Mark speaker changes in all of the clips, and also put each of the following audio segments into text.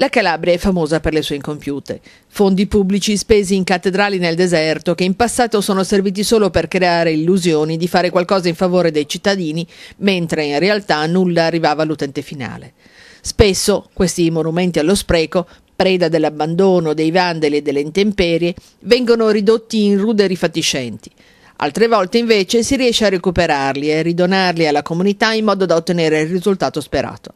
Speaker 1: La Calabria è famosa per le sue incompiute. Fondi pubblici spesi in cattedrali nel deserto che in passato sono serviti solo per creare illusioni di fare qualcosa in favore dei cittadini, mentre in realtà nulla arrivava all'utente finale. Spesso questi monumenti allo spreco, preda dell'abbandono dei vandali e delle intemperie, vengono ridotti in rude rifatiscenti. Altre volte invece si riesce a recuperarli e ridonarli alla comunità in modo da ottenere il risultato sperato.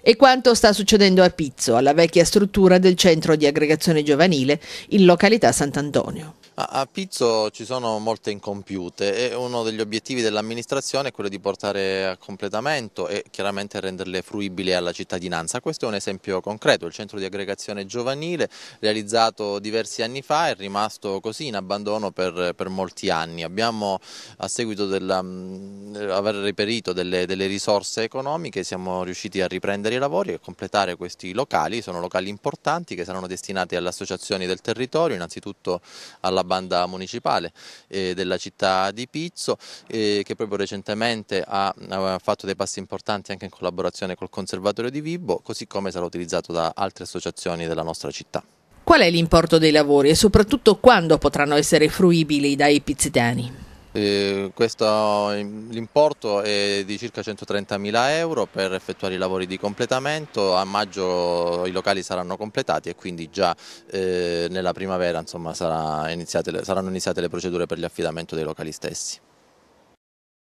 Speaker 1: E quanto sta succedendo a Pizzo, alla vecchia struttura del centro di aggregazione giovanile in località Sant'Antonio.
Speaker 2: A Pizzo ci sono molte incompiute e uno degli obiettivi dell'amministrazione è quello di portare a completamento e chiaramente renderle fruibili alla cittadinanza. Questo è un esempio concreto, il centro di aggregazione giovanile realizzato diversi anni fa è rimasto così in abbandono per, per molti anni. Abbiamo a seguito dell'aver reperito delle, delle risorse economiche siamo riusciti a riprendere i lavori e completare questi locali, sono locali importanti che saranno destinati alle associazioni del territorio, innanzitutto alla banda municipale eh, della città di Pizzo eh, che proprio recentemente ha, ha, fatto dei passi importanti anche in collaborazione col Conservatorio di Vibbo così come sarà utilizzato da altre associazioni della nostra città.
Speaker 1: Qual è l'importo dei lavori e soprattutto quando potranno essere fruibili dai pizzitani?
Speaker 2: Eh, questo, l'importo è di circa 130.000 euro per effettuare i lavori di completamento, a maggio i locali saranno completati e quindi già eh, nella primavera insomma, sarà iniziate, saranno iniziate le procedure per l'affidamento dei locali stessi.